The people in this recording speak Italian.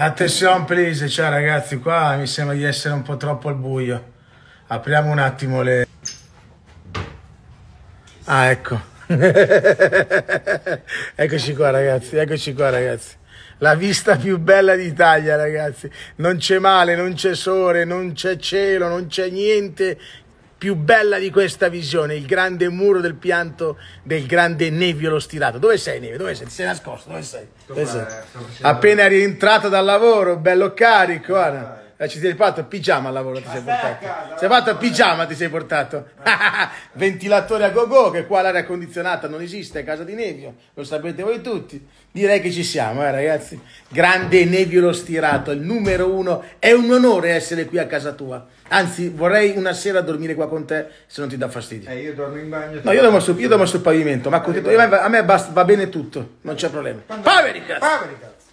Attenzione please, ciao ragazzi, qua mi sembra di essere un po' troppo al buio. Apriamo un attimo le... Ah, ecco. eccoci qua ragazzi, eccoci qua ragazzi. La vista più bella d'Italia ragazzi. Non c'è male, non c'è sole, non c'è cielo, non c'è niente più bella di questa visione, il grande muro del pianto del grande lo stirato. Dove sei Nevio? Dove sei? Ti sei nascosto? Dove sei? Dove sei? Appena rientrato dal lavoro, bello carico, guarda. Eh, ci sei fatto il pigiama al lavoro, ti sei portato. Casa, sei fatto il pigiama, ti sei portato. Ventilatore a go-go, che qua l'aria condizionata non esiste, è casa di Nevio, lo sapete voi tutti. Direi che ci siamo, eh, ragazzi. Grande Nevio lo stirato, il numero uno. È un onore essere qui a casa tua. Anzi, vorrei una sera dormire qua con te, se non ti dà fastidio. Eh, io dormo in bagno. No, io dormo, sul, io dormo sul pavimento, ma con a me basta, va bene tutto, non c'è problema. Paveri, cazzo! Paveri, cazzo!